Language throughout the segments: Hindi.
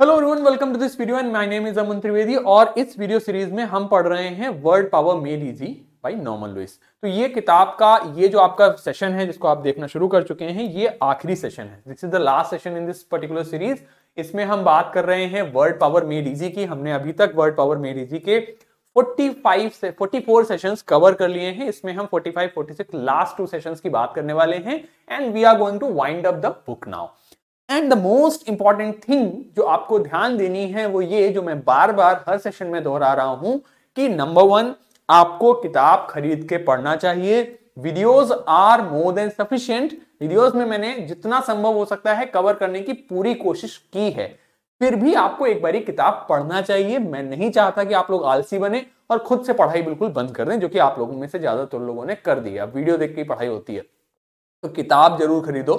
Hello everyone welcome to this video and my name is Aman Trivedi और इस वीडियो सीरीज में हम पढ़ रहे हैं word power made easy by Norman Lewis तो ये किताब का ये जो आपका सेशन है जिसको आप देखना शुरू कर चुके हैं ये आखिरी सेशन है this is the last session in this particular series इसमें हम बात कर रहे हैं वर्ल्ड पावर मेड इजी की हमने अभी तक वर्ल्ड पावर मेड इजी के 45 से 44 सेशंस कवर कर लिए हैं इसमें हम 45 46 लास्ट टू सेशंस की बात करने वाले हैं and we are going to wind up the book now and the most important thing जो आपको ध्यान देनी है वो ये जो मैं बार बार हर सेशन में दोहरा रहा हूं कि नंबर वन आपको किताब खरीद के पढ़ना चाहिए videos are more than sufficient videos में मैंने जितना संभव हो सकता है कवर करने की पूरी कोशिश की है फिर भी आपको एक बारी किताब पढ़ना चाहिए मैं नहीं चाहता कि आप लोग आलसी बने और खुद से पढ़ाई बिल्कुल बंद कर दें जो कि आप लोगों में से ज्यादातर लोगों ने कर दिया वीडियो देख के पढ़ाई होती है तो किताब जरूर खरीदो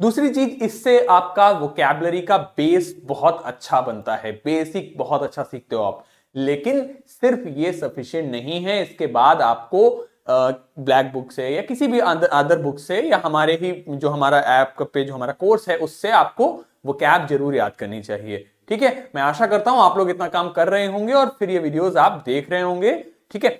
दूसरी चीज इससे आपका वोकैबलरी का बेस बहुत अच्छा बनता है बेसिक बहुत अच्छा सीखते हो आप लेकिन सिर्फ ये सफिशियंट नहीं है इसके बाद आपको ब्लैक बुक से या किसी भी अदर बुक से या हमारे ही जो हमारा ऐप पे जो हमारा कोर्स है उससे आपको वो कैब जरूर याद करनी चाहिए ठीक है मैं आशा करता हूं आप लोग इतना काम कर रहे होंगे और फिर ये वीडियोस आप देख रहे होंगे ठीक है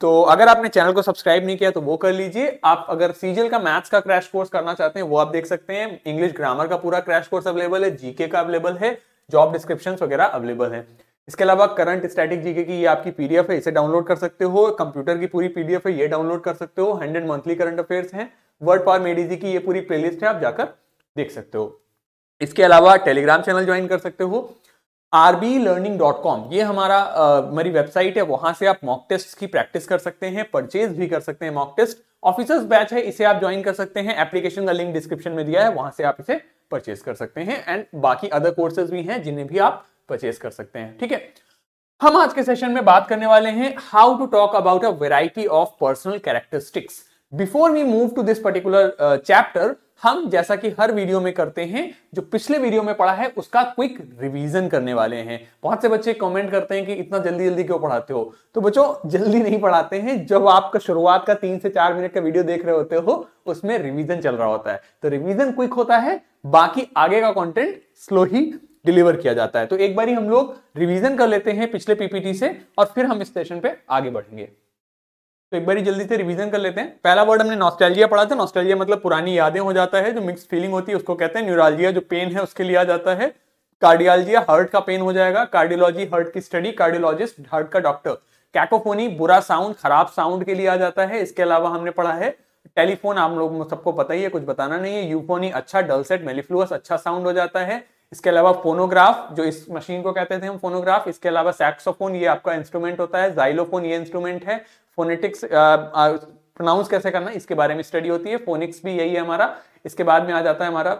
तो अगर आपने चैनल को सब्सक्राइब नहीं किया तो वो कर लीजिए आप अगर सीजल का मैथ्स का क्रैश कोर्स करना चाहते हैं वो आप देख सकते हैं इंग्लिश ग्रामर का पूरा क्रैश कोर्स अवेलेबल है जीके का अवेलेबल है जॉब डिस्क्रिप्शन वगैरह अवेलेबल है इसके अलावा करंट स्टैटिक जीके की ये आपकी पीडीएफ है इसे डाउनलोड कर सकते हो कंप्यूटर की पूरी पीडीएफ है ये डाउनलोड कर सकते हो हंड्रेड मंथली करंट अफेयर्स है वर्ड पावर मेडिजी की ये पूरी प्लेलिस्ट है आप जाकर देख सकते हो इसके अलावा टेलीग्राम चैनल ज्वाइन कर सकते हो rblearning.com ये हमारा हमारी वेबसाइट है वहां से आप मॉक टेस्ट की प्रैक्टिस कर सकते हैं परचेज भी कर सकते हैं मॉक टेस्ट ऑफिसर्स बैच है इसे आप ज्वाइन कर सकते हैं एप्लीकेशन का लिंक डिस्क्रिप्शन में दिया है वहां से आप इसे परचेज कर सकते हैं एंड बाकी अदर कोर्सेज भी हैं जिन्हें भी आप परचेज कर सकते हैं ठीक है हम आज के सेशन में बात करने वाले हैं how to talk about a variety of personal characteristics before we move to this particular chapter हम जैसा कि हर वीडियो में करते हैं जो पिछले वीडियो में पढ़ा है उसका क्विक रिवीजन करने वाले हैं बहुत से बच्चे कमेंट करते हैं कि इतना जल्दी जल्दी क्यों पढ़ाते हो तो बच्चों जल्दी नहीं पढ़ाते हैं जब आपका शुरुआत का तीन से चार मिनट का वीडियो देख रहे होते हो उसमें रिविजन चल रहा होता है तो रिविजन क्विक होता है बाकी आगे का कॉन्टेंट स्लो ही डिलीवर किया जाता है तो एक बार हम लोग रिविजन कर लेते हैं पिछले पीपीटी से और फिर हम इस सेशन पे आगे बढ़ेंगे तो एक बार जल्दी से रिवीजन कर लेते हैं पहला वर्ड हमने नॉस्टैल्जिया पढ़ा था नॉस्टैल्जिया मतलब पुरानी यादें हो जाता है जो मिक्स फीलिंग होती है उसको कहते हैं न्यूरालजिया जो पेन है उसके लिए आ जाता है कार्डियोलॉजिया हार्ट का पेन हो जाएगा कार्डियोलॉजी हार्ट की स्टडी कार्डियोलॉजिस्ट हार्ट का डॉक्टर कैकोफोनी बुरा साउंड खराब साउंड के लिए आ जाता है इसके अलावा हमने पढ़ा है टेलीफोन आप लोग सबको पता ही है कुछ बताना नहीं है यूफोनी अच्छा डलसेट मेलिफ्लूस अच्छा साउंड हो जाता है इसके अलावा फोनोग्राफ जो इस मशीन को कहते थे हम फोनोग्राफ इसके अलावा सैक्सोफोन ये आपका इंस्ट्रूमेंट होता है जाइलोफोन ये इंस्ट्रूमेंट है फोनेटिक्स प्रोनाउंस कैसे करना इसके बारे में स्टडी होती है फोनिक्स भी यही है हमारा इसके बाद में आ जाता है हमारा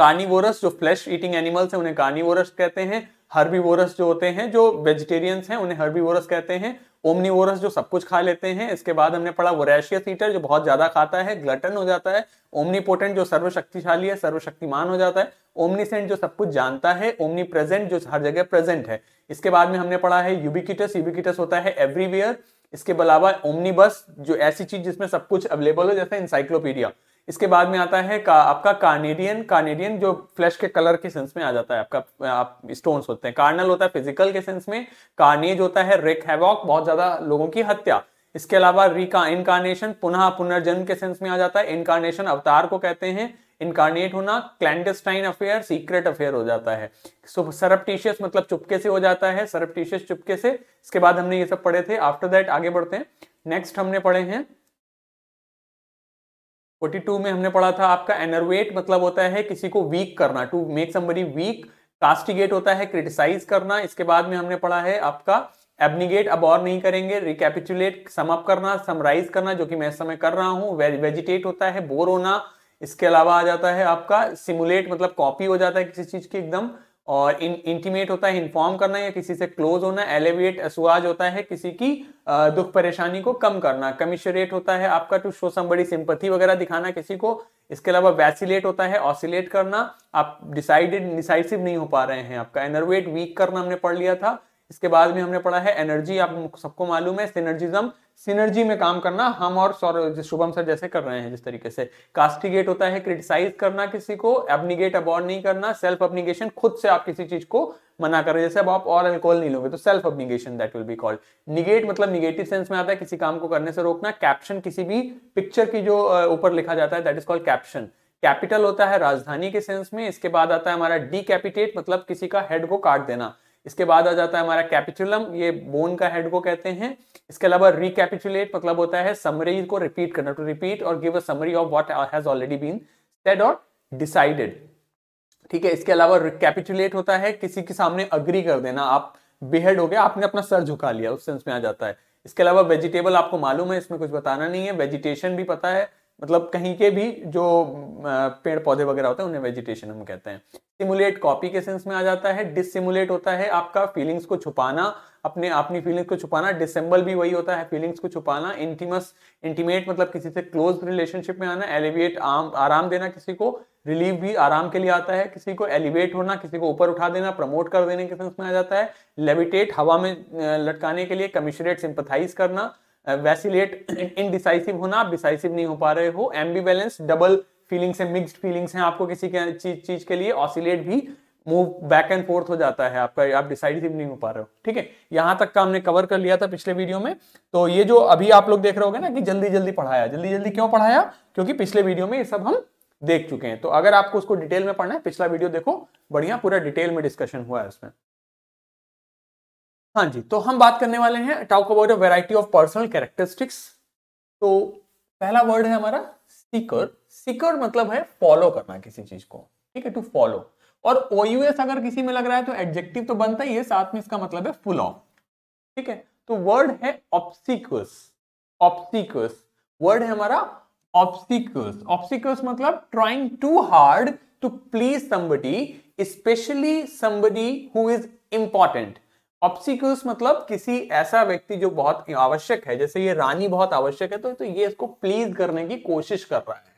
कार्निवोरस जो फ्लैश ईटिंग एनिमल्स है उन्हें कार्निवोरस कहते हैं हर्बीवोरस जो होते हैं जो वेजिटेरियंस हैं उन्हें हर्बीवोरस कहते हैं ओमनीवोरस जो सब कुछ खा लेते हैं इसके बाद हमने पढ़ा वोरेशियस ईटर जो बहुत ज्यादा खाता है ग्लटन हो जाता है ओमनीपोटेंट जो सर्वशक्तिशाली है सर्वशक्तिमान हो जाता है ओमनीसेंट जो सब कुछ जानता है ओमनी प्रेजेंट जो हर जगह प्रेजेंट है इसके बाद में हमने पढ़ा है यूबिकिटस यूबिकिटस होता है एवरीवेयर इसके अलावा ओमनी बस जो ऐसी चीज जिसमें सब कुछ अवेलेबल हो जैसे इंसाइक्लोपीडिया इसके बाद में आता है का, आपका कार्नेडियन कार्नेडियन जो फ्लैश के कलर के सेंस में आ जाता है आपका आप स्टोन्स होते हैं कार्नल होता है फिजिकल के सेंस में कार्नेज होता है रेक हैवॉक बहुत ज्यादा लोगों की हत्या इसके अलावा रिका इनकारनेशन पुनः पुनर्जन्म के सेंस में आ जाता है इनकारनेशन अवतार को कहते हैं इनकारनेट होना क्लैंडेस्टाइन अफेयर सीक्रेट अफेयर हो जाता है सो मतलब चुपके से हो जाता है सरप्टीशियस चुपके से इसके बाद हमने ये सब पढ़े थे आफ्टर दैट आगे बढ़ते हैं नेक्स्ट हमने पढ़े हैं फोर्टी टू में हमने पढ़ा था आपका एनर्वेट मतलब होता है किसी को वीक करना to make somebody weak castigate होता है क्रिटिसाइज करना इसके बाद में हमने पढ़ा है आपका एबनिगेट अब और नहीं करेंगे रिकेपिचुलेट समअप करना समराइज करना जो कि मैं समय कर रहा हूँ वेजिटेट होता है बोर होना इसके अलावा आ जाता है आपका सिमुलेट मतलब कॉपी हो जाता है किसी चीज की एकदम और इन इंटीमेट होता है इन्फॉर्म करना या किसी से क्लोज होना एलिवेट एसुआज होता है किसी की दुख परेशानी को कम करना कमिशरेट होता है आपका टू शो सम बड़ी सिंपथी वगैरह दिखाना किसी को इसके अलावा वैसिलेट होता है ऑसिलेट करना आप डिसाइडेड डिसाइसिव नहीं हो पा रहे हैं आपका एनर्वेट वीक करना हमने पढ़ लिया था इसके बाद में हमने पढ़ा है एनर्जी आप सबको मालूम है सिनर्जिज्म सिनर्जी में काम करना हम और सौर शुभम सर जैसे कर रहे हैं जिस तरीके से कास्टिगेट होता है क्रिटिसाइज करना किसी को एबनिगेट अबॉर्ड नहीं करना सेल्फ अपनिगेशन खुद से आप किसी चीज को मना कर रहे हैं जैसे अब आप और अल्कोहल नहीं लोगे तो self abnegation that will be called negate मतलब निगेटिव सेंस में आता है किसी काम को करने से रोकना कैप्शन किसी भी पिक्चर की जो ऊपर लिखा जाता है that is called caption capital होता है राजधानी के सेंस में इसके बाद आता है हमारा डी कैपिटेट मतलब किसी का हेड को काट देना इसके बाद आ जाता है हमारा कैपिचुलम ये बोन का हेड को कहते हैं इसके अलावा रिकेपिचुलेट मतलब होता है समरी को रिपीट करना टू रिपीट और give a summary of what has already been said और डिसाइडेड ठीक है इसके अलावा रिकेपिचुलेट होता है किसी के सामने अग्री कर देना आप बेहेड हो गया आपने अपना सर झुका लिया उस सेंस में आ जाता है इसके अलावा वेजिटेबल आपको मालूम है इसमें कुछ बताना नहीं है वेजिटेशन भी पता है मतलब कहीं के भी जो पेड़ पौधे वगैरह होते हैं उन्हें वेजिटेशन हम कहते हैं सिमुलेट कॉपी के सेंस में आ जाता है डिसिमुलेट होता है आपका फीलिंग्स को छुपाना अपने अपनी फीलिंग्स को छुपाना डिसेंबल भी वही होता है फीलिंग्स को छुपाना इंटीमस इंटीमेट मतलब किसी से क्लोज रिलेशनशिप में आना एलिवेट आम आराम देना किसी को रिलीव भी आराम के लिए आता है किसी को एलिवेट होना किसी को ऊपर उठा देना प्रमोट कर देने के सेंस में आ जाता है लेविटेट हवा में लटकाने के लिए कमिशरेट सिंपथाइज करना वैसिलेट इनडिसाइसिव होना आप डिसाइसिव नहीं हो पा रहे हो एम्बी बैलेंस डबल फीलिंग्स है मिक्सड फीलिंग्स हैं आपको किसी के चीज चीज के लिए ऑसिलेट भी मूव बैक एंड फोर्थ हो जाता है आपका आप डिसाइडिव नहीं हो पा रहे हो ठीक है यहां तक का हमने कवर कर लिया था पिछले वीडियो में तो ये जो अभी आप लोग देख रहे होगे ना कि जल्दी जल्दी पढ़ाया जल्दी जल्दी क्यों पढ़ाया क्योंकि पिछले वीडियो में ये सब हम देख चुके हैं तो अगर आपको उसको डिटेल में पढ़ना है पिछला वीडियो देखो बढ़िया पूरा डिटेल में डिस्कशन हुआ है उसमें हाँ जी तो हम बात करने वाले हैं talk about a variety of personal characteristics तो पहला वर्ड है हमारा सीकर सीकर मतलब है फॉलो करना किसी चीज को ठीक है टू फॉलो और ओयूएस अगर किसी में लग रहा है तो एडजेक्टिव तो बनता ही है साथ में इसका मतलब है फुल ऑफ ठीक है तो वर्ड है ऑप्सिक्वस ऑप्सिक्वस वर्ड है हमारा ऑप्सिक्वस ऑप्सिक्वस मतलब trying too hard to please somebody specially somebody who is important obsequious मतलब किसी ऐसा व्यक्ति जो बहुत आवश्यक है जैसे ये रानी बहुत आवश्यक है तो, तो ये इसको प्लीज करने की कोशिश कर रहा है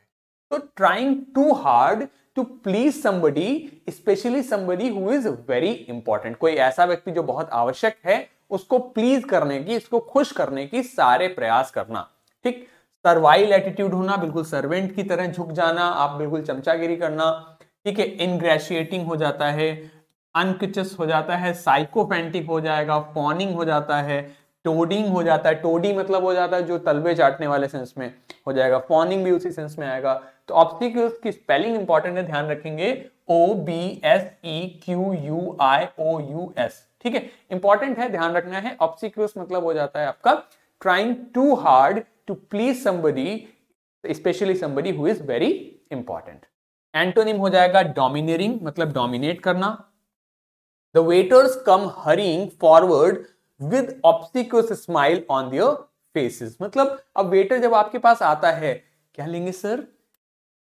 तो trying too hard to please somebody specially somebody who is very important कोई ऐसा व्यक्ति जो बहुत आवश्यक है उसको प्लीज करने की इसको खुश करने की सारे प्रयास करना ठीक सर्वाइल एटीट्यूड होना बिल्कुल सर्वेंट की तरह झुक जाना आप बिल्कुल चमचागिरी करना ठीक है इनग्रेशिएटिंग हो जाता है अनकिचस हो जाता है साइकोपेंटिक हो जाएगा फॉनिंग हो जाता है टोडिंग हो जाता है टोडी मतलब हो जाता है जो तलवे चाटने वाले सेंस में हो जाएगा फॉनिंग भी उसी सेंस में आएगा तो ऑब्स्टिक्यूल्स की स्पेलिंग इंपॉर्टेंट है ध्यान रखेंगे O B S E Q U I O U S ठीक है इंपॉर्टेंट है ध्यान रखना है ऑब्स्टिक्यूल्स मतलब हो जाता है आपका trying too hard to please somebody specially somebody who is very important antonym हो जाएगा डोमिनेरिंग मतलब डोमिनेट करना The waiters come hurrying forward with obsequious smile on their faces. matlab मतलब, अब waiter jab aapke paas aata hai क्या लेंगे सर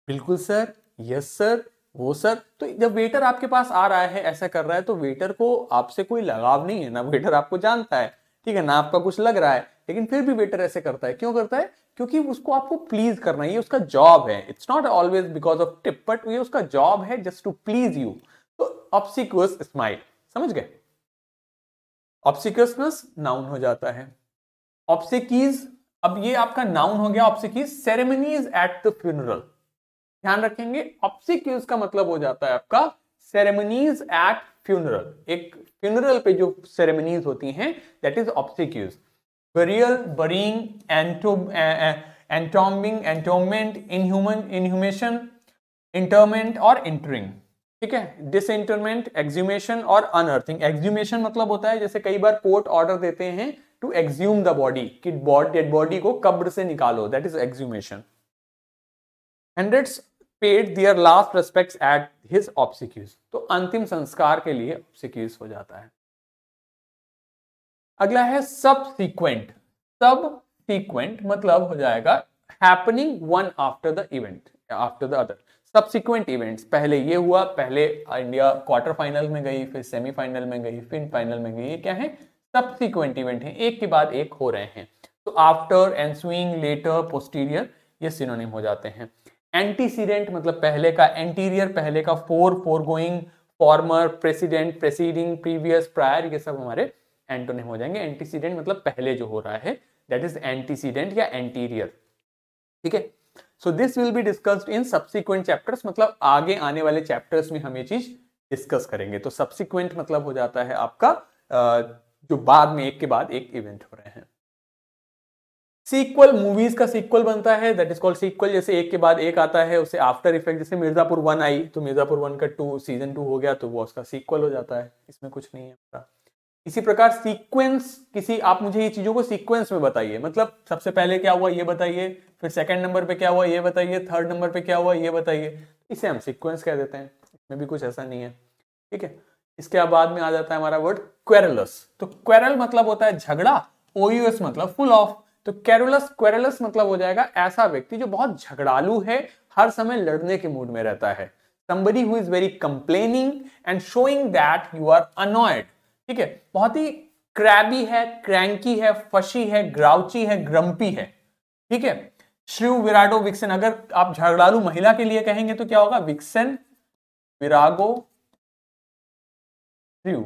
बिल्कुल सर यस सर वो सर तो जब वेटर आपके पास आ रहा है ऐसा कर रहा है तो वेटर को आपसे कोई लगाव नहीं है ना वेटर आपको जानता है ठीक है ना आपका कुछ लग रहा है लेकिन फिर भी वेटर ऐसे करता है क्यों करता है क्योंकि उसको आपको प्लीज करना है ये उसका जॉब है it's not always because of tip but ये उसका जॉब है जस्ट टू प्लीज यू तो अपसिक्वस स्माइल समझ गए ऑप्सिकसनस नाउन हो जाता है ऑप्सिकीज अब ये आपका नाउन हो गया obsequies ceremonies at the funeral ध्यान रखेंगे ऑप्सिक्यूज का मतलब हो जाता है आपका सेरेमनीज एट फ्यूनरल एक फ्यूनरल पे जो सेरेमनीज होती हैं that is obsequies burial burying एंटो entombing entombment inhuman inhumation interment और इंटरिंग ठीक है डिसइंटरमेंट एक्सुमेशन और अनअर्थिंग एक्सुमेशन मतलब होता है जैसे कई बार कोर्ट ऑर्डर देते हैं टू एक्सुम द बॉडी कि डेड बॉडी को कब्र से निकालो that is exhumation hundreds paid their last respect at his obsequies तो अंतिम संस्कार के लिए ऑप्सिक्यूज हो जाता है अगला है सब सीक्वेंट सब सीक्वेंट मतलब हो जाएगा happening one after the event after the other subsequent events पहले ये हुआ पहले इंडिया क्वार्टर फाइनल में गई फिर सेमीफाइनल में गई फिर फाइनल में गई ये क्या है सबसिक्वेंट इवेंट है एक के बाद एक हो रहे हैं तो आफ्टर स्विंग लेटर पोस्टीरियर ये सिनोनिम हो जाते हैं एंटीसीडेंट मतलब पहले का एंटीरियर पहले का fore foregoing former precedent preceding previous prior ये सब हमारे एंटोनिम हो जाएंगे एंटीसीडेंट मतलब पहले जो हो रहा है दैट इज एंटीसीडेंट या एंटीरियर ठीक है so this will be discussed in subsequent chapters मतलब आगे आने वाले चैप्टर्स में हम ये चीज डिस्कस करेंगे तो सब्सिक्वेंट मतलब हो जाता है आपका जो बाद में एक के बाद एक इवेंट हो रहे हैं सीक्वल मूवीज का सीक्वल बनता है दैट इज कॉल्ड सीक्वल जैसे एक के बाद एक आता है उसे आफ्टर इफेक्ट जैसे मिर्जापुर वन आई तो मिर्जापुर वन का टू सीजन टू हो गया तो वो उसका सीक्वल हो जाता है इसमें कुछ नहीं है आपका इसी प्रकार सीक्वेंस किसी आप मुझे ये चीजों को सीक्वेंस में बताइए मतलब सबसे पहले क्या हुआ ये बताइए फिर सेकंड नंबर पे क्या हुआ ये बताइए थर्ड नंबर पे क्या हुआ ये बताइए तो इसे हम सीक्वेंस कह देते हैं इसमें भी कुछ ऐसा नहीं है ठीक है इसके बाद में आ जाता है हमारा वर्ड क्वेरलस तो क्वेरल मतलब होता है झगड़ा ओयूएस मतलब फुल ऑफ तो कैरुलस क्वेरलस मतलब हो जाएगा ऐसा व्यक्ति जो बहुत झगड़ालू है हर समय लड़ने के मूड में रहता है somebody who is very complaining and showing that you are annoyed ठीक है बहुत ही क्रैबी है क्रैंकी है फशी है ग्राउची है ग्रम्पी है ठीक है श्रीव विराडो विक्सन अगर आप झगड़ालू महिला के लिए कहेंगे तो क्या होगा विक्सन विरागो श्रीव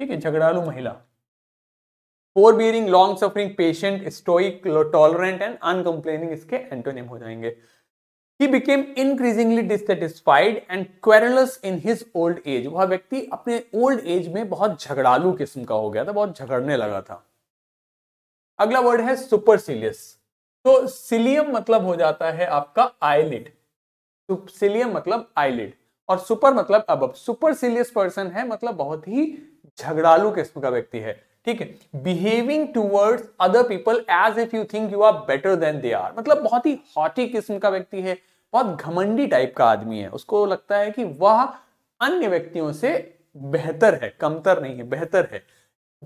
ठीक है झगड़ालू महिला forbearing long suffering patient stoic tolerant and uncomplaining इसके एंटोनिम हो जाएंगे he became increasingly dissatisfied and querulous in his old age वह व्यक्ति अपने ओल्ड एज में बहुत झगड़ालू किस्म का हो गया था बहुत झगड़ने लगा था अगला वर्ड है सुपर सुपरसिलियस तो सिलियम मतलब हो जाता है आपका आईलिड सिलियम मतलब आईलिड और सुपर मतलब अब सुपर सुपरसिलियस पर्सन है मतलब बहुत ही झगड़ालू किस्म का व्यक्ति है ठीक है behaving towards other people as if you think you are better than they are मतलब बहुत ही हॉटी किस्म का व्यक्ति है बहुत घमंडी टाइप का आदमी है उसको लगता है कि वह अन्य व्यक्तियों से बेहतर है कमतर नहीं है बेहतर है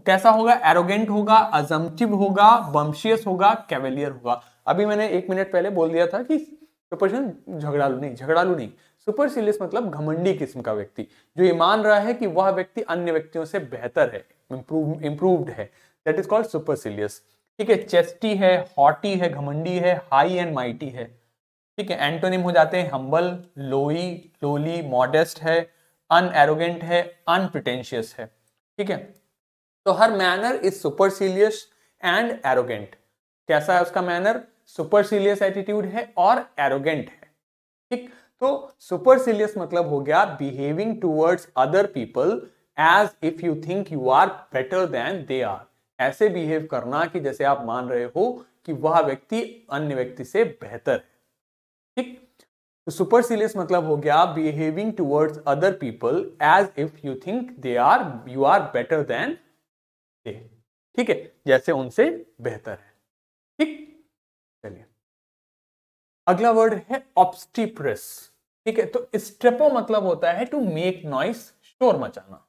कैसा होगा एरोगेंट होगा अजमटिव होगा बम्शियस होगा कैवेलियर होगा अभी मैंने एक मिनट पहले बोल दिया था कि सुपरशन झगड़ालू नहीं झगड़ालू नहीं सुपरसिलियस मतलब घमंडी किस्म का व्यक्ति जो ये मान रहा है कि वह व्यक्ति अन्य व्यक्तियों से बेहतर है इम्प्रूव है दैट इज कॉल्ड सुपरसिलियस ठीक है चेस्टी है हॉटी है घमंडी है हाई एंड माइटी है ठीक है एंटोनिम हो जाते हैं हम्बल लोई लोली मॉडेस्ट है अन एरोगेंट है अनप्रिटेंशियस है ठीक है तो her manner is supercilious and arrogant कैसा है उसका मैनर सुपरसीलियस एटीट्यूड है और एरोगेंट है ठीक तो सुपरसीलियस मतलब हो गया behaving towards other people as if you think you are better than they are ऐसे बिहेव करना कि जैसे आप मान रहे हो कि वह व्यक्ति अन्य व्यक्ति से बेहतर है ठीक तो सुपरसीलियस मतलब हो गया behaving towards other people as if you think they are you are better than ठीक है जैसे उनसे बेहतर है ठीक चलिए अगला वर्ड है ऑप्स्टिप्रेस ठीक है तो स्टेपो मतलब होता है टू मेक नॉइस शोर मचाना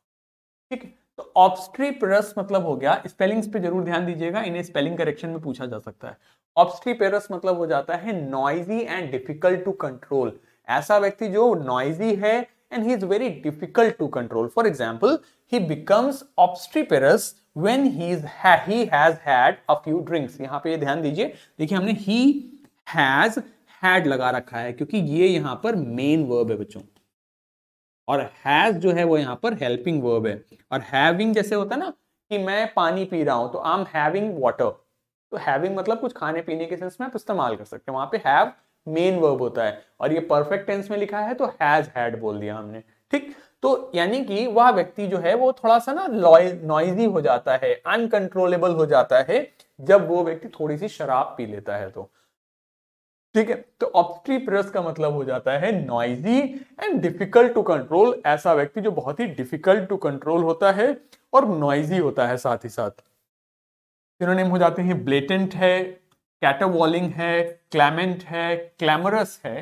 ठीक है तो ऑब्स्ट्रीपरस मतलब हो गया स्पेलिंग्स पे जरूर ध्यान दीजिएगा इन्हें स्पेलिंग करेक्शन में पूछा जा सकता है ऑप्स्ट्रीपेरस मतलब हो जाता है noisy and difficult to control ऐसा व्यक्ति जो नॉइजी है and he is very difficult to control for example he becomes obstreperous when he he has had a few drinks यहाँ पे ध्यान दीजिए देखिए हमने ही हैज हैड लगा रखा है क्योंकि ये यहाँ पर मेन वर्ब है बच्चों और हैज जो है वो यहाँ पर हेल्पिंग वर्ब है और हैविंग जैसे होता है ना कि मैं पानी पी रहा हूं तो आई एम हैविंग वाटर तो हैविंग मतलब कुछ खाने पीने के सेंस में आप इस्तेमाल कर सकते हैं वहां पे हैव मेन वर्ब होता है और ये परफेक्ट टेंस में लिखा है तो हैज हैड बोल दिया हमने ठीक तो यानी कि वह व्यक्ति जो है वो थोड़ा सा ना नॉइजी हो जाता है अनकंट्रोलेबल हो जाता है जब वो व्यक्ति थोड़ी सी शराब पी लेता है तो ठीक है तो ऑप्ट्रीप्रस का मतलब हो जाता है noisy and difficult to control ऐसा व्यक्ति जो बहुत ही डिफिकल्ट टू कंट्रोल होता है और नॉइजी होता है साथ ही साथ सिनोनिम हो जाते हैं ब्लेटेंट है कैटावॉलिंग है क्लैमेंट है क्लैमरस है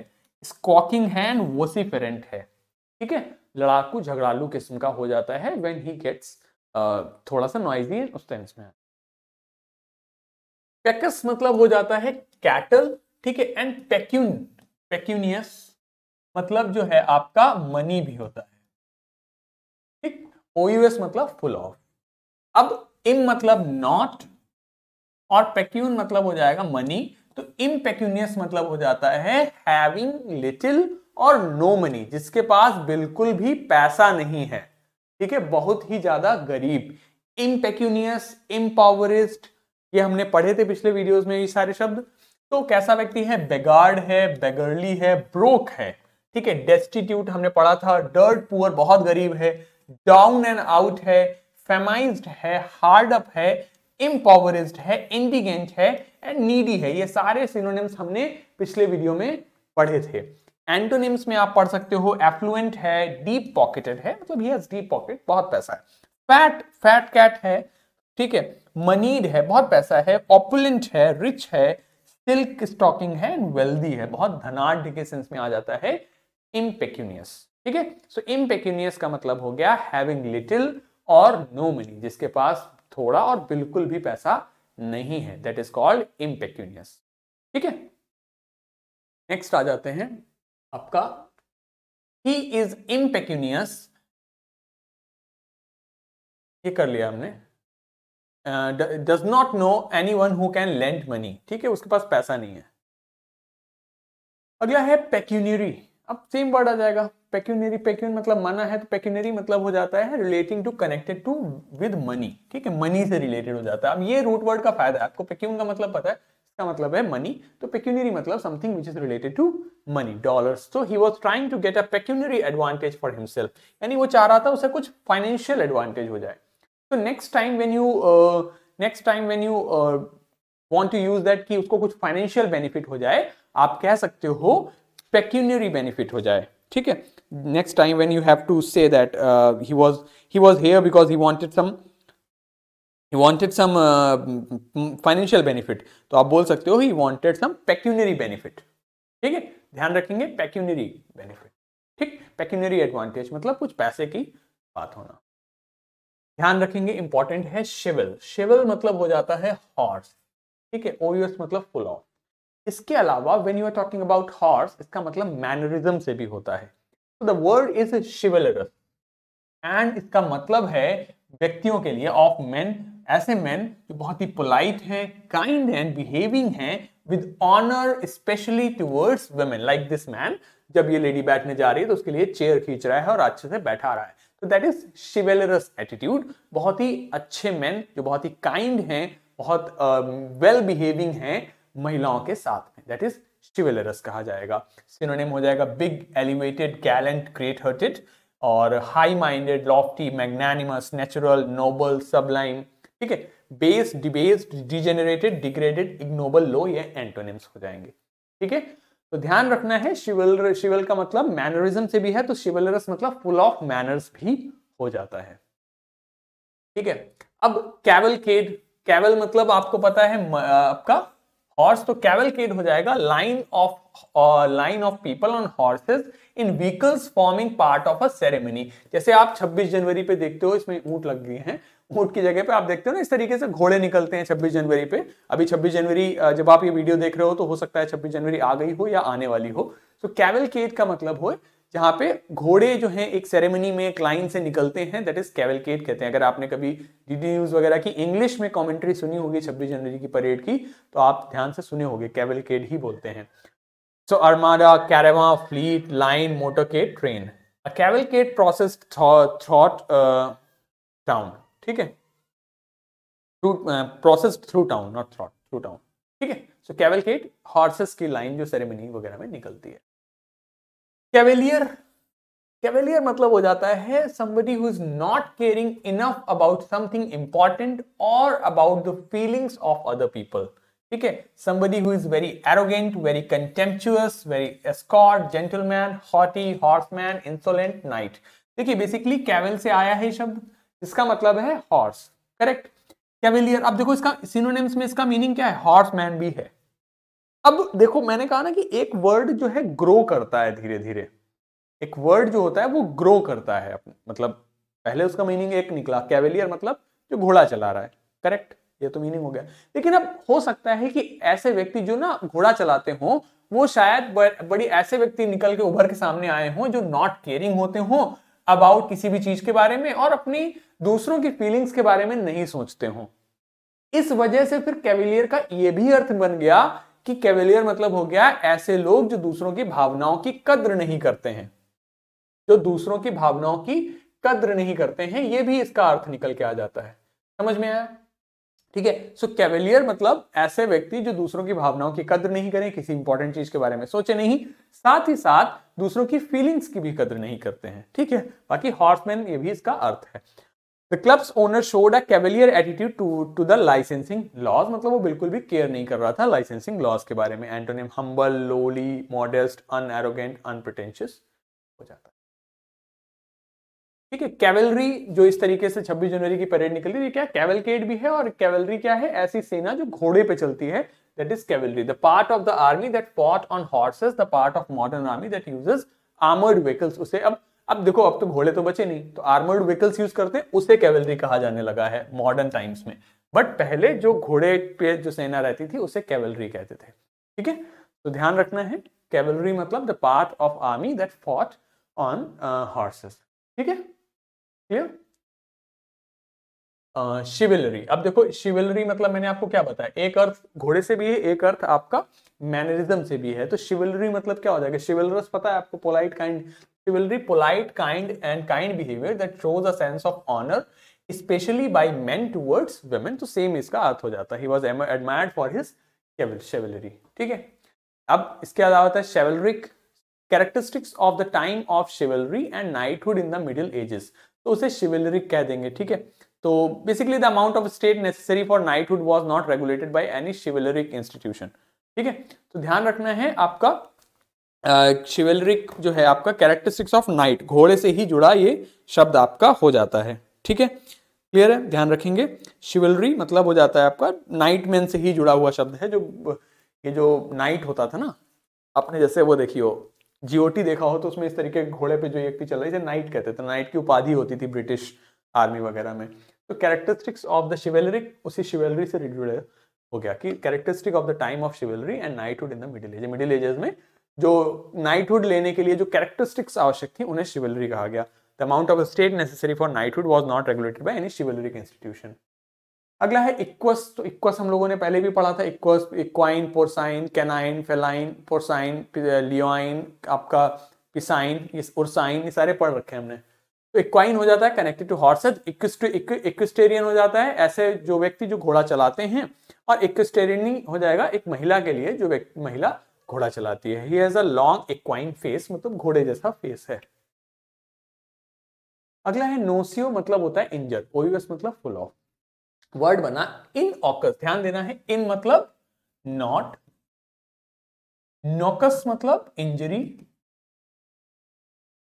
स्कॉकिंग है एंड वोसीफेरेंट है ठीक है लड़ाकू झगड़ालू किस्म का हो जाता है वेन ही गेट्स थोड़ा सा नॉइजी उस टेंस में पेकस मतलब हो जाता है कैटल ठीक है एंड पेक्यून पेक्यूनियस मतलब जो है आपका मनी भी होता है ठीक ओयूएस मतलब फुल ऑफ अब इम मतलब नॉट और पेक्यून मतलब हो जाएगा मनी तो इम पेक्यूनियस मतलब हो जाता है having little or no money जिसके पास बिल्कुल भी पैसा नहीं है ठीक है बहुत ही ज्यादा गरीब इम्पेक्यूनियस इम्पावरिस्ट ये हमने पढ़े थे पिछले वीडियोस में ये सारे शब्द तो कैसा व्यक्ति है बेगार्ड है बेगरली है ब्रोक है ठीक है डेस्टिट्यूट हमने पढ़ा था डर्ट पुअर बहुत गरीब है डाउन एंड आउट है फेमाइज है हार्ड अप है इम्पावरिस्ड है इंडिगेंट है एंड नीडी है ये सारे सिनोनिम्स हमने पिछले वीडियो में पढ़े थे एंटोनिम्स में आप पढ़ सकते हो एफ्लुएंट है डीप पॉकेटेड है मतलब ही हैज डीप पॉकेट बहुत पैसा है फैट फैट कैट है ठीक है मनीड है बहुत पैसा है ऑपुलेंट है रिच है सिल्क स्टॉकिंग है एंड वेल्दी है बहुत धनाढ़ के सेंस में आ जाता है इम्पेक्यूनियस ठीक है सो इम्पेक्यूनियस का मतलब हो गया having little or no money जिसके पास थोड़ा और बिल्कुल भी पैसा नहीं है दैट इज कॉल्ड इम्पेक्यूनियस ठीक है नेक्स्ट आ जाते हैं आपका ही इज इम्पेक्यूनियस ये कर लिया हमने does not know anyone who can lend money ठीक है उसके पास पैसा नहीं है अगला है पेक्यूनरी अब सेम वर्ड आ जाएगा पेक्यूनरी पेक्यून मतलब मना है तो पेक्यूनरी मतलब हो जाता है relating to connected to with money ठीक है मनी से रिलेटेड हो जाता है अब ये रूट वर्ड का फायदा है आपको पेक्यून का मतलब पता है का मतलब है मनी तो पेक्यूनरी मतलब something which is related to money dollars तो he was trying to get a pecuniary advantage for himself यानी वो चाह रहा था उसे कुछ फाइनेंशियल एडवांटेज हो जाए तो next time when you next time when you want to use that कि उसको कुछ फाइनेंशियल बेनिफिट हो जाए आप कह सकते हो पेक्यूनरी बेनिफिट हो जाए ठीक है next time when you have to say that he was he was here because he wanted some he wanted some financial benefit तो आप बोल सकते हो ही वॉन्टेड सम पैक्यूनरी बेनिफिट ठीक है ध्यान रखेंगे पैक्यूनरी बेनिफिट ठीक पैक्यूनरी एडवांटेज मतलब कुछ पैसे की बात होना ध्यान रखेंगे इंपॉर्टेंट है शिवल शिवल मतलब हो जाता है हॉर्स ठीक है ओयूएस मतलब फुल ऑफ इसके अलावा when you are talking about horse इसका मतलब मैनरिज्म से भी होता है the word is chivalrous and इसका मतलब है व्यक्तियों के लिए ऑफ मेन ऐसे मैन जो बहुत ही पोलाइट हैं काइंड एंड बिहेविंग हैं with honour specially towards women like this man जब ये लेडी बैठने जा रही है तो उसके लिए चेयर खींच रहा है और अच्छे से बैठा रहा है तो दैट इज शिवेलरस एटीट्यूड बहुत ही अच्छे मैन जो बहुत ही काइंड हैं बहुत वेल uh, बिहेविंग हैं महिलाओं के साथ में दैट इज शिवेलरस कहा जाएगा सिनोनिम हो जाएगा big elevated gallant great hearted और high minded lofty magnanimous natural noble sublime ठीक है base debased degenerated degraded ignoble low ये एंटोनिम्स हो जाएंगे ठीक है तो ध्यान रखना है शिवल शिवल का मतलब मैनरिज्म से भी है तो शिवलरस मतलब फुल ऑफ मैनर्स भी हो जाता है ठीक है अब कैवल केड कैवल मतलब आपको पता है आपका हॉर्स तो कैवल केड हो जाएगा line of line of people on horses in vehicles forming part of a ceremony जैसे आप 26 जनवरी पे देखते हो इसमें ऊंट लग गए हैं ऊंट की जगह पे आप देखते हो ना इस तरीके से घोड़े निकलते हैं 26 जनवरी पे अभी 26 जनवरी जब आप ये वीडियो देख रहे हो तो हो सकता है 26 जनवरी आ गई हो या आने वाली हो तो कैवलकेट का मतलब हो जहाँ पे घोड़े जो हैं एक सेरेमनी में एक लाइन से निकलते हैं दैट इज कैवलकेट कहते हैं अगर आपने कभी डी डी न्यूज वगैरह की इंग्लिश में कमेंट्री सुनी होगी छब्बीस जनवरी की परेड की तो आप ध्यान से सुने होंगे कैवलकेट ही बोलते हैं so armada caravan fleet line motorcade train cavalcade process throat down ठीक है through process through town not throat through town ठीक है सो कैवलकेट हॉर्सेस की लाइन जो सेरेमनी वगैरह में निकलती है कैवेलियर कैवेलियर मतलब हो जाता है somebody who is not caring enough about something important और about the feelings of other people ठीक है somebody who is very arrogant very contemptuous very escort gentleman haughty horseman insolent knight देखिए बेसिकली कैवेल से आया है शब्द इसका मतलब है हॉर्स करेक्ट कैवेलियर अब देखो इसका सिनोनिम्स में इसका मीनिंग क्या है हॉर्समैन भी है अब देखो मैंने कहा ना कि एक वर्ड जो है ग्रो करता है धीरे धीरे एक वर्ड जो होता है वो ग्रो करता है मतलब पहले उसका मीनिंग एक निकला कैवेलियर मतलब जो घोड़ा चला रहा है करेक्ट ये तो मीनिंग हो गया लेकिन अब हो सकता है कि ऐसे व्यक्ति जो ना घोड़ा चलाते हो वो शायद बड़ी ऐसे व्यक्ति निकल के उभर के सामने आए हों जो नॉट केयरिंग होते हों अबाउट किसी भी चीज के बारे में और अपनी दूसरों की फीलिंग्स के बारे में नहीं सोचते हो इस वजह से फिर कैविलियर का यह भी अर्थ बन गया कि कैविलियर मतलब हो गया ऐसे लोग जो दूसरों की भावनाओं की कद्र नहीं करते हैं जो दूसरों की भावनाओं की कद्र नहीं करते हैं यह भी इसका अर्थ निकल के आ जाता है समझ में आया ठीक है सो कैवेलियर मतलब ऐसे व्यक्ति जो दूसरों की भावनाओं की कद्र नहीं करें किसी इंपॉर्टेंट चीज के बारे में सोचे नहीं साथ ही साथ दूसरों की फीलिंग्स की भी कद्र नहीं करते हैं ठीक है बाकी हॉर्समैन ये भी इसका अर्थ है the club's owner showed a cavalier attitude to to the licensing laws मतलब वो बिल्कुल भी केयर नहीं कर रहा था लाइसेंसिंग लॉज के बारे में antonym humble lowly modest unarrogant unpretentious हो जाता ठीक है कैवलरी जो इस तरीके से 26 जनवरी की परेड रही है क्या कैवलकेड भी है और कैवलरी क्या है ऐसी सेना जो घोड़े पे चलती है that is cavalry the part of the army that fought on horses the part of modern army that uses armoured vehicles उसे अब अब देखो अब तो घोड़े तो बचे नहीं तो आर्मर्ड व्हीकल्स यूज करते हैं उसे कैवलरी कहा जाने लगा है मॉडर्न टाइम्स में बट पहले जो घोड़े पे जो सेना रहती थी उसे कैवलरी कहते थे ठीक है तो ध्यान रखना है कैवलरी मतलब the part of army that fought on horses ठीक है ये शिवेलरी uh, अब देखो शिवेलरी मतलब मैंने आपको क्या बताया एक अर्थ घोड़े से भी है एक अर्थ आपका मैनरिज्म से भी है तो शिवेलरी मतलब क्या हो जाएगा शिवेलरस पता है आपको polite kind chivalry polite kind and kind behaviour that shows a sense of honour specially by men towards women तो सेम इसका अर्थ हो जाता है he was admired for his chivalry ठीक है अब इसके अलावा होता है chivalric characteristics of the time of chivalry and knighthood in the middle ages तो उसे शिवलरिक कह देंगे ठीक है तो basically the amount of state necessary for knighthood was not regulated by any chivalric institution ठीक है तो ध्यान रखना है आपका शिवलरिक जो है आपका कैरेक्टरिस्टिक्स ऑफ नाइट घोड़े से ही जुड़ा ये शब्द आपका हो जाता है ठीक है क्लियर है ध्यान रखेंगे शिवलरी मतलब हो जाता है आपका नाइट मैन से ही जुड़ा हुआ शब्द है जो ये जो नाइट होता था ना आपने जैसे वो देखी हो जीओटी देखा हो तो उसमें इस तरीके के घोड़े पे जो व्यक्ति चल रही थी नाइट कहते थे नाइट तो की उपाधि होती थी ब्रिटिश आर्मी वगैरह में तो कैरेक्टरिस्टिक्स ऑफ द शिवेलरिक उसी शिवेलरी से रिलेटेड हो गया कि characteristic of the time of chivalry and knighthood in the middle age middle ages में जो नाइटहुड लेने के लिए जो कैरेक्टरिस्टिक्स आवश्यक थी उन्हें शिवेलरी कहा गया the amount of state necessary for knighthood was not regulated by any chivalric institution अगला है इक्वस तो इक्वस हम लोगों ने पहले भी पढ़ा था equus equine porcine canine feline porcine leonine आपका पिसाइन उर्साइन ये सारे पढ़ रखे हमने तो इक्वाइन हो जाता है कनेक्टेड टू हॉर्सेज इक्विस्टेरियन हो जाता है ऐसे जो व्यक्ति जो घोड़ा चलाते हैं और इक्विस्टेरियन हो जाएगा एक महिला के लिए जो महिला घोड़ा चलाती है he has a long equine face मतलब घोड़े जैसा फेस है अगला है नोसियो मतलब होता है इंजर ओयूएस मतलब फुल ऑफ वर्ड बना इन ऑकस ध्यान देना है इन मतलब नॉट नोकस मतलब इंजरी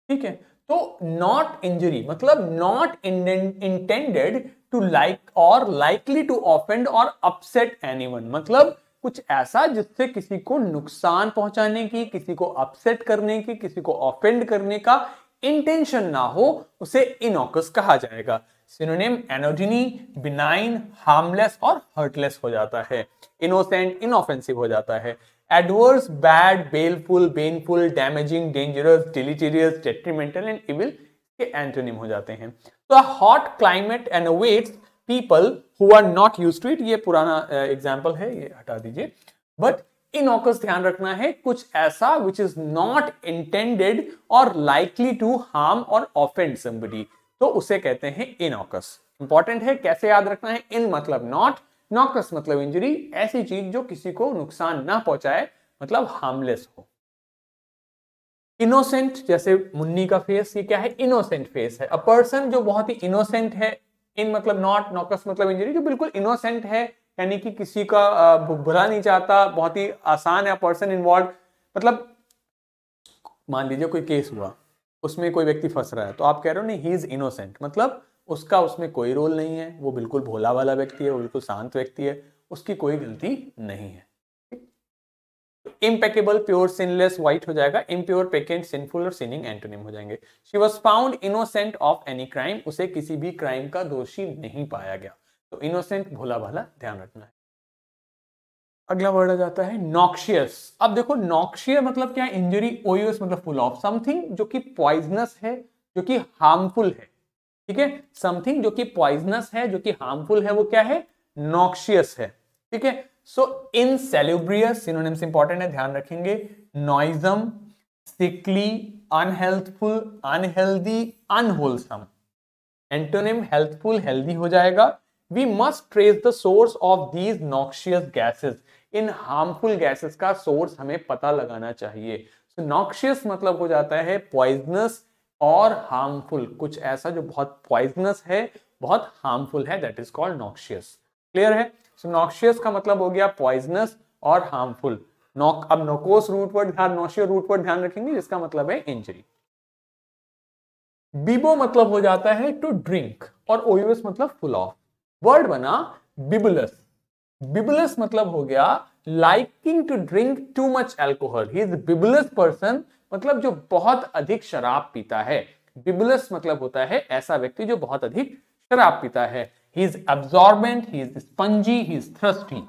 ठीक है तो नॉट इंजरी मतलब नॉट इंटेंडेड टू लाइक और लाइकली टू ऑफेंड और अपसेट एनीवन मतलब कुछ ऐसा जिससे किसी को नुकसान पहुंचाने की किसी को अपसेट करने की किसी को ऑफेंड करने का इंटेंशन ना हो उसे इनऑकस कहा जाएगा सिनोनिम एनोजिनी बिनाइन हार्मलेस और हर्टलेस हो जाता है इनोसेंट इनऑफेंसिव हो जाता है adverse bad baleful baneful damaging dangerous deleterious detrimental and evil के एंटोनिम हो जाते हैं तो hot climate and people who are not use to it ये पुराना एग्जाम्पल uh, है ये हटा दीजिए बट इन ऑकर्स ध्यान रखना है कुछ ऐसा विच इज नॉट इंटेंडेड और लाइकली टू हार्म और ऑफेंड समबडी तो उसे कहते हैं इनोकस इंपॉर्टेंट है कैसे याद रखना है इन मतलब नॉट नॉकस मतलब इंजरी ऐसी चीज जो किसी को नुकसान ना पहुंचाए मतलब हार्मलेस हो इनोसेंट जैसे मुन्नी का फेस ये क्या है इनोसेंट फेस है अ पर्सन जो बहुत ही इनोसेंट है इन मतलब नॉट नॉकस मतलब इंजरी जो बिल्कुल इनोसेंट है यानी कि किसी का भुला नहीं चाहता बहुत ही आसान है पर्सन इन्वॉल्व मतलब मान लीजिए कोई केस हुआ उसमें कोई व्यक्ति फंस रहा है तो आप कह रहे हो नहीं ही इज़ इनोसेंट मतलब उसका उसमें कोई रोल नहीं है वो बिल्कुल भोला वाला व्यक्ति है वो बिल्कुल शांत व्यक्ति है उसकी कोई गलती नहीं है इम्पेकेबल प्योर सिनलेस व्हाइट हो जाएगा इम्प्योर पेकेंट सिनफुल और सिनिंग एंटोनिम हो जाएंगे she was found innocent of any crime उसे किसी भी क्राइम का दोषी नहीं पाया गया तो इनोसेंट भोला भाला ध्यान रखना है अगला वर्ड आ जाता है नॉक्शियस अब देखो नॉक्शिय मतलब क्या है इंजरी ओयस मतलब फुल ऑफ समथिंग जो कि पॉइजनस है जो कि हार्मफुल है ठीक है समथिंग जो कि पॉइजनस है जो कि हार्मफुल है वो क्या है नॉक्शियस है ठीक है सो इन सेलिब्रियस सिनोनिम्स इंपॉर्टेंट है ध्यान रखेंगे noisome sickly unhealthful unhealthy unwholesome antonym healthful healthy हो जाएगा we must trace the source of these noxious gases इन हार्मफुल गैसेस का सोर्स हमें पता लगाना चाहिए तो नॉक्शियस मतलब हो जाता है पॉइजनस और हार्मफुल कुछ ऐसा जो बहुत पॉइजनस है बहुत हार्मफुल है that is called noxious clear है सो so, नॉक्शियस का मतलब हो गया पॉइजनस और हार्मफुल नॉक अब नोकोस रूट पर ध्यान नोशियो रूट पर ध्यान रखेंगे जिसका मतलब है इंजरी बीबो मतलब हो जाता है टू ड्रिंक और ओयूएस मतलब फुल ऑफ वर्ड बना बिबुलस बिबलस मतलब हो गया liking to drink too much alcohol he is bibulous person मतलब जो बहुत अधिक शराब पीता है बिबलस मतलब होता है ऐसा व्यक्ति जो बहुत अधिक शराब पीता है he is absorbent he is spongy he is thirsty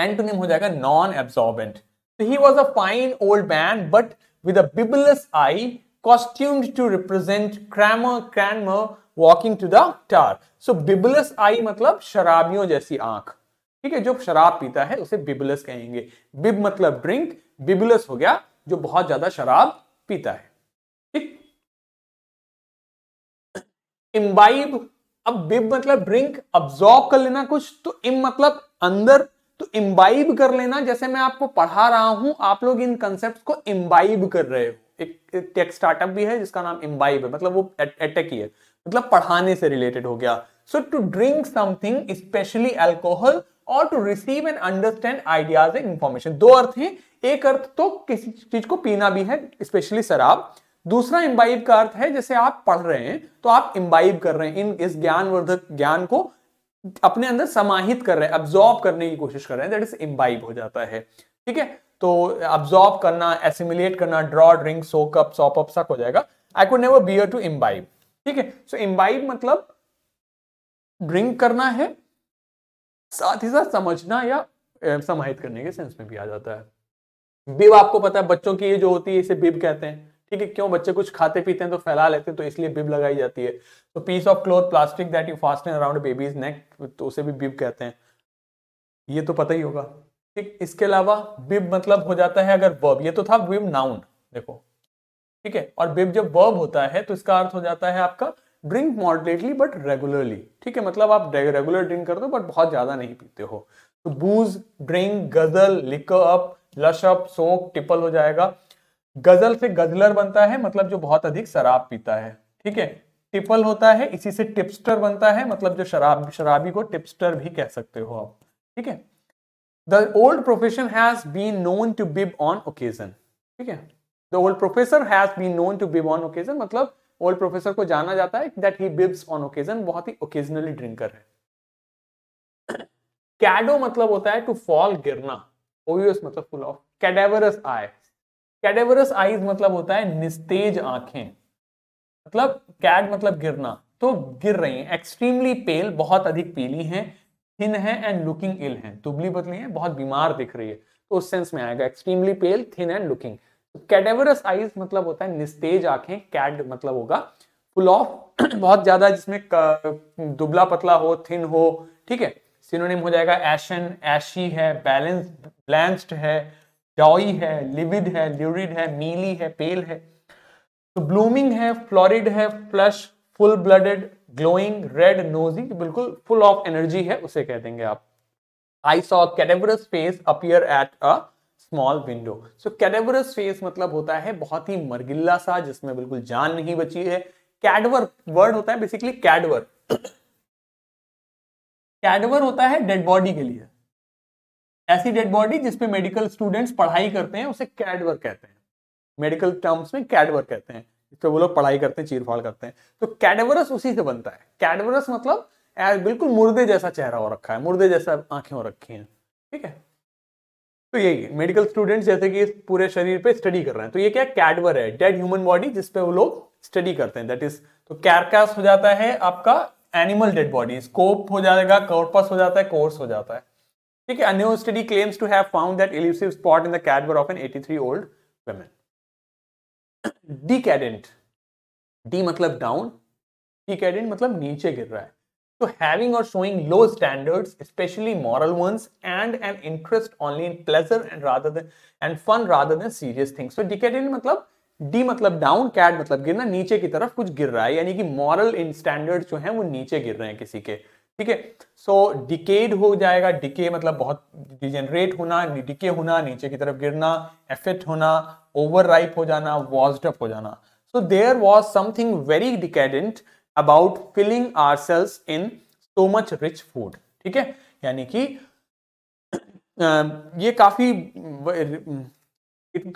antonym हो जाएगा non absorbent he was a fine old man but with a bibulous eye costumed to represent Cramer Cranmer walking to the tar so bibulous eye मतलब शराबियों जैसी आंख ठीक है जो शराब पीता है उसे बिबलस कहेंगे बिब मतलब ड्रिंक बिबलस हो गया जो बहुत ज्यादा शराब पीता है ठीक इम्बाइब अब बिब मतलब ड्रिंक अब्जॉर्ब कर लेना कुछ तो इम मतलब अंदर तो इम्बाइब कर लेना जैसे मैं आपको पढ़ा रहा हूं आप लोग इन कंसेप्ट को इम्बाइब कर रहे हो एक टेक स्टार्टअप भी है जिसका नाम इम्बाइब है मतलब वो अटैक ही है मतलब पढ़ाने से रिलेटेड हो गया so to drink something specially alcohol और to receive and understand ideas and information दो अर्थ हैं एक अर्थ तो किसी चीज को पीना भी है स्पेशली शराब दूसरा इम्बाइब का अर्थ है जैसे आप पढ़ रहे हैं तो आप इम्बाइब कर रहे हैं इन इस ज्ञानवर्धक ज्ञान को अपने अंदर समाहित कर रहे हैं अब्जॉर्ब करने की कोशिश कर रहे हैं दैट इज इम्बाइब हो जाता है ठीक है तो अब्जॉर्ब करना एसिमुलेट करना draw drink soak up sop up suck हो जाएगा I could never bear to imbibe ठीक है सो इम्बाइब मतलब ड्रिंक करना है साथ ही साथ समझना या समाहित करने के सेंस में भी आ जाता है बिब आपको पता है बच्चों की ये जो होती है इसे बिब कहते हैं ठीक है क्यों बच्चे कुछ खाते पीते हैं तो फैला लेते हैं तो इसलिए बिब लगाई जाती है तो piece of cloth plastic that you fasten around baby's neck तो उसे भी बिब कहते हैं ये तो पता ही होगा ठीक इसके अलावा बिब मतलब हो जाता है अगर वर्ब ये तो था बिब नाउन देखो ठीक है और बिब जब वर्ब होता है तो इसका अर्थ हो जाता है आपका ड्रिंक मॉडरेटली बट रेगुलरली ठीक है मतलब आप रेगुलर ड्रिंक करते हो बट बहुत ज़्यादा नहीं पीते हो तो बूज ड्रिंक गजल लिकअप अप सोक टिपल हो जाएगा गजल से गजलर बनता है मतलब जो बहुत अधिक शराब पीता है ठीक है टिपल होता है इसी से टिप्स्टर बनता है मतलब जो शराब शराबी को टिप्स्टर भी कह सकते हो आप ठीक है the old profession has been known to bib on occasion ठीक है the old professor has been known to bib on occasion मतलब ओल्ड प्रोफेसर को जाना जाता है that he bibs on occasion बहुत ही ओकेजनली ड्रिंकर है कैडो मतलब होता है टू फॉल गिरना ओवियस मतलब full of cadaverous eye cadaverous eyes मतलब होता है निस्तेज आंखें मतलब कैड मतलब गिरना तो गिर रही हैं एक्सट्रीमली पेल बहुत अधिक पीली हैं थिन है एंड लुकिंग इल है दुबली पतली है बहुत बीमार दिख रही है तो उस सेंस में आएगा extremely pale thin and looking cadaverous eyes मतलब होता है निस्तेज आंखें कैड मतलब होगा फुल ऑफ बहुत ज्यादा जिसमें दुबला पतला हो थिन हो ठीक है सिनोनिम हो जाएगा एशन एशी है बैलेंस ब्लैंस्ड है डॉई है लिविड है ल्यूरिड है मीली है पेल है तो ब्लूमिंग है फ्लोरिड है flush full blooded glowing red rosy बिल्कुल फुल ऑफ एनर्जी है उसे कह देंगे आप I saw cadaverous face appear at a small window so cadaverous face मतलब होता है बहुत ही मरगिल्ला सा जिसमें बिल्कुल जान नहीं बची है कैडवर वर्ड होता है बेसिकली कैडवर कैडवर होता है डेड बॉडी के लिए ऐसी डेड बॉडी जिसपे मेडिकल स्टूडेंट्स पढ़ाई करते हैं उसे कैडवर कहते हैं मेडिकल टर्म्स में कैडवर कहते हैं जिसपे वो लोग पढ़ाई करते हैं चीरफाड़ करते हैं तो कैडवरस उसी से बनता है कैडवरस मतलब बिल्कुल मुर्दे जैसा चेहरा हो रखा है मुर्दे जैसा आंखें हो रखी हैं ठीक है तो यही मेडिकल स्टूडेंट्स जैसे कि पूरे शरीर पे स्टडी कर रहे हैं तो ये क्या कैडवर है डेड ह्यूमन बॉडी जिसपे वो लोग स्टडी करते हैं दैट इज तो कैरकास हो जाता है आपका एनिमल डेड बॉडी स्कोप हो जाएगा कॉर्पस हो जाता है कोर्स हो जाता है ठीक है अन्य study claims to have found that elusive spot in the cadaver of an 83 old women decadent D मतलब डाउन कैडेंट मतलब नीचे गिर रहा है So having or showing low standards, especially moral ones, and an interest only in pleasure and rather than and fun rather than serious things. So decadent मतलब D मतलब डाउन कैट मतलब गिरना नीचे की तरफ कुछ गिर रहा है यानी कि मॉरल इन स्टैंडर्ड जो हैं वो नीचे गिर रहे हैं किसी के ठीक है सो डिकेड हो जाएगा डिके मतलब बहुत डिजेनरेट होना डिके होना नीचे की तरफ गिरना एफेक्ट होना ओवर राइप हो जाना वॉज्ड अप हो जाना so there was something very decadent about filling ourselves in so much rich food ठीक है यानी कि ये काफी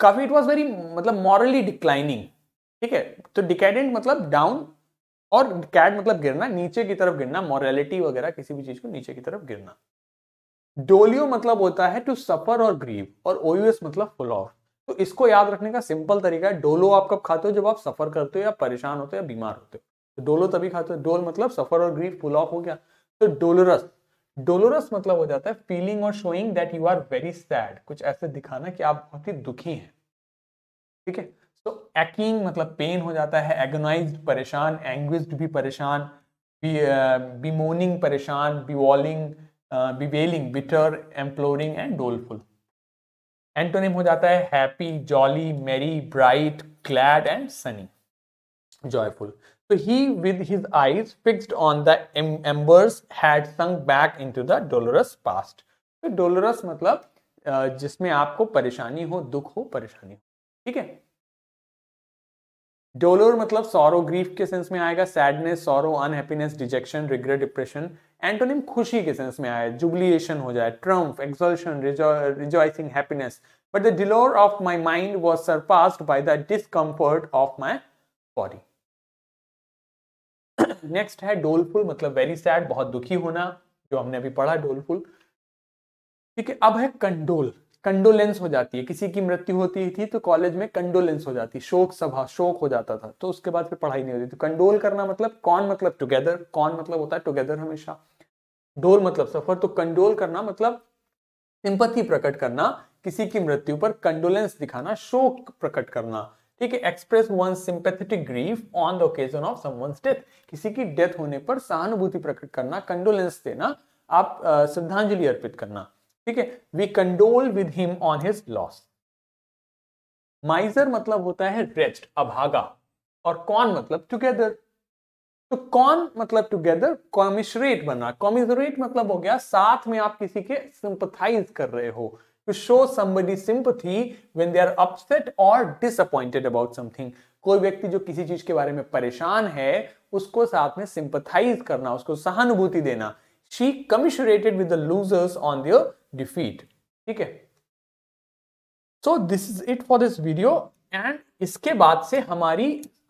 काफी इट वॉज वेरी मतलब मॉरली डिक्लाइनिंग ठीक है तो डिकेडेंट मतलब डाउन और कैड मतलब गिरना नीचे की तरफ गिरना मॉरलिटी वगैरह किसी भी चीज को नीचे की तरफ गिरना डोलियो मतलब होता है टू सफर और ग्रीव और ओयूएस मतलब फुल ऑफ तो इसको याद रखने का सिंपल तरीका है डोलो आप कब खाते हो जब आप सफर करते हो या परेशान होते हो या बीमार होते हो तो डोलो तभी खाते हो डोल मतलब सफर और ग्रीफ फुल ऑफ हो गया तो डोलोरस डोलोरस मतलब हो जाता है फीलिंग और showing that you are very sad कुछ ऐसे दिखाना कि आप बहुत ही दुखी हैं ठीक है सो so, मतलब पेन हो जाता है एगोनाइज परेशान एंग्विस्ड भी परेशान बीमोनिंग uh, परेशान bewailing bewailing bitter imploring and doleful antonym हो जाता है happy jolly merry bright glad and sunny joyful So he, with his eyes fixed on the embers, had sunk back into the dolorous past. तो dolorous मतलब जिसमें आपको परेशानी हो दुख हो परेशानी हो ठीक है डोलोर मतलब सौरो ग्रीफ के सेंस में आएगा sadness sorrow unhappiness dejection regret depression antonym खुशी के सेंस में आया जुबलिएशन हो जाए triumph exultation rejoicing happiness but the dolour of my mind was surpassed by the discomfort of my body next है डोलफुल मतलब वेरी सैड बहुत दुखी होना जो हमने अभी पढ़ा डोलफुल ठीक है अब है कंडोल कंडोलेंस हो जाती है किसी की मृत्यु होती थी तो कॉलेज में कंडोलेंस हो जाती शोक सभा शोक हो जाता था तो उसके बाद फिर पढ़ाई नहीं होती तो कंडोल करना मतलब कौन मतलब टुगेदर कौन मतलब होता है टुगेदर हमेशा डोल मतलब सफर तो कंडोल करना मतलब सिंपत्ति प्रकट करना किसी की मृत्यु पर कंडोलेंस दिखाना शोक प्रकट करना ठीक है express one sympathetic grief on the occasion of someone's death किसी की डेथ होने पर सहानुभूति प्रकट करना कंडोलेंस देना आप श्रद्धांजलि अर्पित करना ठीक है we condole with him on his loss माइजर मतलब होता है रेस्ट अभागा और कौन मतलब टुगेदर तो कौन मतलब टुगेदर कॉमिशरेट बना कॉमिशरेट मतलब हो गया साथ में आप किसी के सिंपथाइज कर रहे हो to show somebody sympathy when they are upset or disappointed about something कोई व्यक्ति जो किसी चीज के बारे में परेशान है उसको साथ में सिंपथाइज करना उसको सहानुभूति देना she commiserated with the losers on their defeat ठीक है so this is it for this video and इसके बाद से हमारी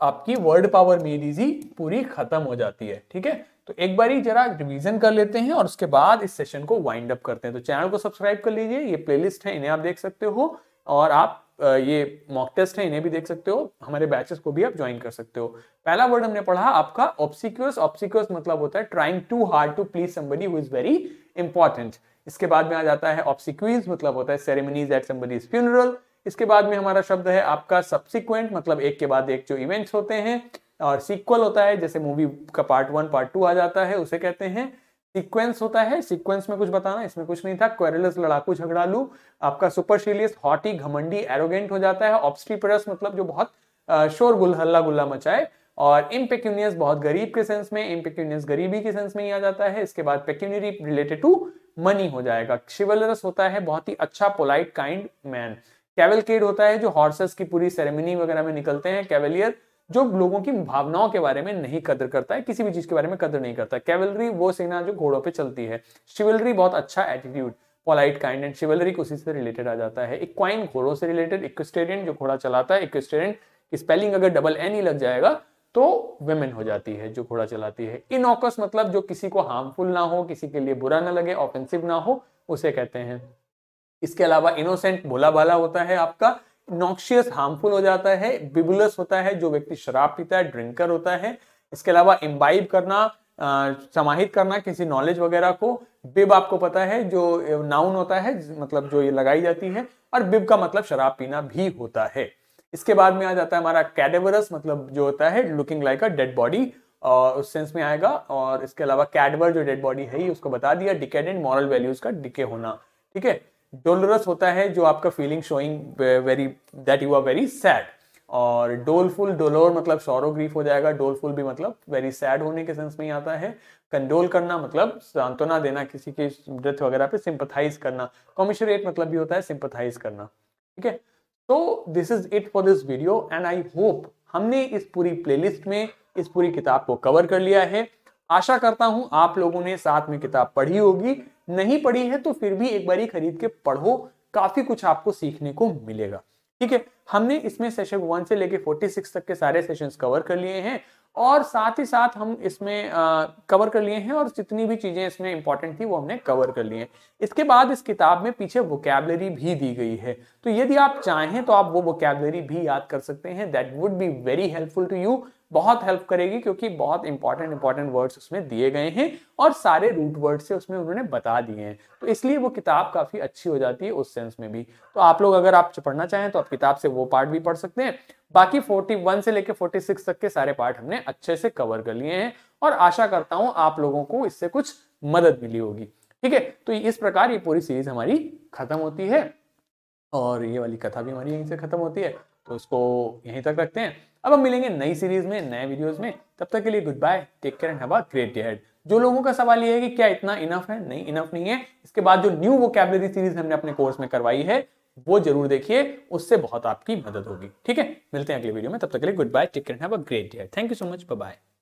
आपकी वर्ड पावर मेरी पूरी खत्म हो जाती है ठीक है तो एक बार ही जरा रिवीजन कर लेते हैं और उसके बाद इस सेशन को वाइंड अप करते हैं तो चैनल को सब्सक्राइब कर लीजिए ये प्लेलिस्ट है इन्हें आप देख सकते हो और आप ये मॉक टेस्ट है इन्हें भी देख सकते हो हमारे बैचेस को भी आप ज्वाइन कर सकते हो पहला वर्ड हमने पढ़ा आपका ऑप्सिक्यूस ऑप्सिक्यूस मतलब होता है trying too hard to please somebody who is very important इसके बाद में आ जाता है ऑप्सिक्वीज मतलब होता है सेरेमनीज एट समबडीज फ्यूनरल इसके बाद में हमारा शब्द है आपका सब्सिक्वेंट मतलब एक के बाद एक जो इवेंट्स होते हैं और सीक्वल होता है जैसे मूवी का पार्ट वन पार्ट टू आ जाता है उसे कहते हैं सीक्वेंस होता है सीक्वेंस में कुछ बताना इसमें कुछ नहीं था क्वेरलस लड़ाकू झगड़ालू आपका सुपरशिलियस हॉटी घमंडी एरोगेंट हो जाता है ऑब्स्ट्रीपरस मतलब जो बहुत गुल हल्ला गुल्ला मचाए और इम्पेक्यूनियस बहुत गरीब के सेंस में इम्पेक्यूनियस गरीबी के सेंस में ही आ जाता है इसके बाद पेक्यूनरी रिलेटेड टू मनी हो जाएगा शिवलरस होता है बहुत ही अच्छा पोलाइट काइंड मैन कैवलकेड होता है जो हॉर्सेस की पूरी सेरेमनी वगैरह में निकलते हैं कैवलियर जो लोगों की भावनाओं के बारे में नहीं कदर करता है किसी भी चीज के बारे में कदर नहीं करता कैवलरी वो सेना जो घोड़ों पर चलती है शिवलरी बहुत अच्छा attitude polite kind and chivalry उसी से रिलेटेड आ जाता है इक्वाइन घोड़ों से रिलेटेड इक्विस्टेरियन जो घोड़ा चलाता है इक्विस्टेरियन स्पेलिंग अगर डबल एन ही लग जाएगा तो वेमेन हो जाती है जो घोड़ा चलाती है इनऑकस मतलब जो किसी को हार्मफुल ना हो किसी के लिए बुरा ना लगे ऑफेंसिव ना हो उसे कहते हैं इसके अलावा इनोसेंट भोला भाला होता है आपका नॉक्शियस हार्मफुल हो जाता है बिबुलस होता है जो व्यक्ति शराब पीता है ड्रिंकर होता है इसके अलावा इम्बाइब करना समाहित करना किसी नॉलेज वगैरह को बिब आपको पता है जो नाउन होता है मतलब जो ये लगाई जाती है और बिब का मतलब शराब पीना भी होता है इसके बाद में आ जाता है हमारा कैडेवरस मतलब जो होता है looking like a dead body और उस सेंस में आएगा और इसके अलावा कैडवर जो डेड बॉडी है ही उसको बता दिया डिकेडेंट मॉरल वैल्यूज का डिके होना ठीक है डोलरस होता है जो आपका feeling showing very that you are very sad और डोलफुल डोलोर मतलब सौरो ग्रीफ हो जाएगा डोलफुल भी मतलब वेरी सैड होने के सेंस में ही आता है कंडोल करना मतलब सांत्वना देना किसी के डेथ वगैरह पे सिंपथाइज करना कॉमिशरेट मतलब भी होता है सिंपथाइज करना ठीक है तो this is it for this video and I hope हमने इस पूरी प्लेलिस्ट में इस पूरी किताब को कवर कर लिया है आशा करता हूं आप लोगों ने साथ में किताब पढ़ी होगी नहीं पढ़ी है तो फिर भी एक बार ही खरीद के पढ़ो काफी कुछ आपको सीखने को मिलेगा ठीक है हमने इसमें सेशन वन से लेके फोर्टी सिक्स तक के सारे सेशंस कवर कर लिए हैं और साथ ही साथ हम इसमें आ, कवर कर लिए हैं और जितनी भी चीजें इसमें इंपॉर्टेंट थी वो हमने कवर कर लिए हैं इसके बाद इस किताब में पीछे वोकेबलरी भी दी गई है तो यदि आप चाहें तो आप वो वोकेबलरी भी याद कर सकते हैं that would be very helpful to you बहुत हेल्प करेगी क्योंकि बहुत इंपॉर्टेंट इंपॉर्टेंट वर्ड्स उसमें दिए गए हैं और सारे रूट वर्ड से उसमें उन्होंने बता दिए हैं तो इसलिए वो किताब काफ़ी अच्छी हो जाती है उस सेंस में भी तो आप लोग अगर आप पढ़ना चाहें तो आप किताब से वो पार्ट भी पढ़ सकते हैं बाकी 41 से लेकर 46 तक के सारे पार्ट हमने अच्छे से कवर कर लिए हैं और आशा करता हूँ आप लोगों को इससे कुछ मदद मिली होगी ठीक है तो इस प्रकार ये पूरी सीरीज हमारी खत्म होती है और ये वाली कथा भी हमारी यहीं से खत्म होती है तो उसको यहीं तक रखते हैं अब हम मिलेंगे नई सीरीज में नए वीडियोस में तब तक के लिए goodbye take care and have a great day head जो लोगों का सवाल ये है कि क्या इतना इनफ है नहीं इनफ नहीं है इसके बाद जो न्यू वोकेबलरी सीरीज हमने अपने कोर्स में करवाई है वो जरूर देखिए उससे बहुत आपकी मदद होगी ठीक है मिलते हैं अगले वीडियो में तब तक के लिए goodbye take care have a great day thank you so much bye